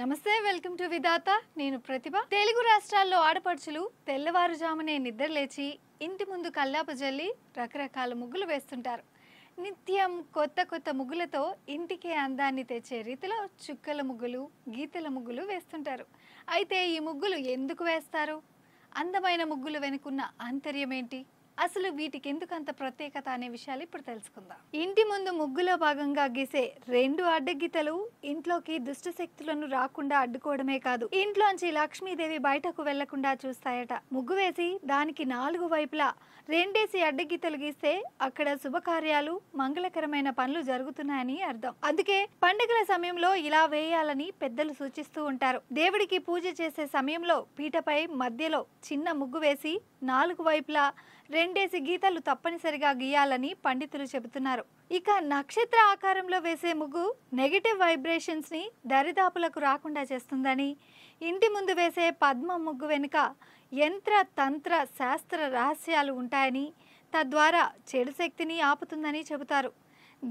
నమస్తే welcome to విధాత నేను ప్రతిభ తెలుగు రాష్ట్రాల్లో ఆడపడుచులు తెల్లవారుజామునే నిద్రలేచి ఇంటి ముందు కల్లాపు జల్లి రకరకాల ముగ్గులు వేస్తుంటారు నిత్యం కొత్త కొత్త ముగ్గులతో ఇంటికే అందాన్ని తెచ్చే రీతిలో చుక్కల ముగ్గులు గీతల ముగ్గులు వేస్తుంటారు అయితే ఈ ముగ్గులు ఎందుకు వేస్తారు అందమైన ముగ్గులు వెనుకున్న ఆంతర్యం ఏంటి అసలు వీటికి ఎందుకు అంత ప్రత్యేకత అనే విషయాలు ఇప్పుడు తెలుసుకుందాం ఇంటి ముందు ముగ్గులో భాగంగా గీసే రెండు అడ్డగీతలు ఇంట్లోకి దుష్ట శక్తులను రాకుండా అడ్డుకోవడమే కాదు ఇంట్లోంచి లక్ష్మీదేవి బయటకు వెళ్లకుండా చూస్తాయట ముగ్గు వేసి దానికి నాలుగు వైపులా రెండేసి అడ్డగీతలు గీస్తే అక్కడ శుభకార్యాలు మంగళకరమైన పనులు జరుగుతున్నాయని అర్థం అందుకే పండుగల సమయంలో ఇలా వేయాలని పెద్దలు సూచిస్తూ ఉంటారు దేవుడికి పూజ చేసే సమయంలో పీటపై మధ్యలో చిన్న ముగ్గు వేసి నాలుగు వైపులా రెండు రెండేసి గీతలు తప్పనిసరిగా గీయాలని పండితులు చెబుతున్నారు ఇక నక్షత్ర ఆకారంలో వేసే ముగ్గు నెగిటివ్ వైబ్రేషన్స్ని దరిదాపులకు రాకుండా చేస్తుందని ఇంటి ముందు వేసే పద్మ ముగ్గు వెనుక యంత్ర తంత్ర శాస్త్ర రహస్యాలు ఉంటాయని తద్వారా చెడు శక్తిని ఆపుతుందని చెబుతారు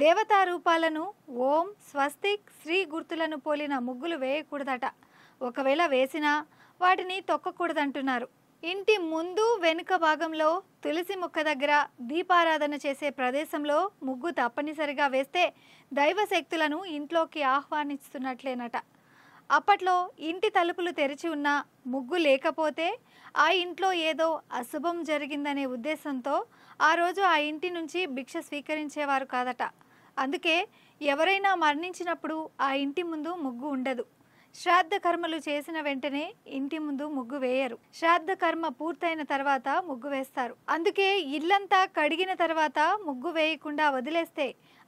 దేవతా రూపాలను ఓం స్వస్తిక్ శ్రీ గుర్తులను పోలిన ముగ్గులు వేయకూడదట ఒకవేళ వేసినా వాటిని తొక్కకూడదంటున్నారు ఇంటి ముందు వెనుక భాగంలో తులసి మొక్క దగ్గర దీపారాధన చేసే ప్రదేశంలో ముగ్గు తప్పనిసరిగా వేస్తే దైవశక్తులను ఇంట్లోకి ఆహ్వానిస్తున్నట్లేనట అప్పట్లో ఇంటి తలుపులు తెరిచి ఉన్న ముగ్గు లేకపోతే ఆ ఇంట్లో ఏదో అశుభం జరిగిందనే ఉద్దేశంతో ఆ రోజు ఆ ఇంటి నుంచి భిక్ష స్వీకరించేవారు కాదట అందుకే ఎవరైనా మరణించినప్పుడు ఆ ఇంటి ముందు ముగ్గు ఉండదు శ్రాద్ధ కర్మలు చేసిన వెంటనే ఇంటి ముందు ముగ్గు వేయరు శ్రాద్ధ కర్మ పూర్తయిన తర్వాత ముగ్గు వేస్తారు అందుకే ఇల్లంతా కడిగిన తర్వాత ముగ్గు వేయకుండా వదిలేస్తే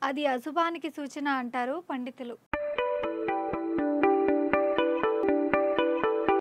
అది అశుభానికి సూచన అంటారు పండితులు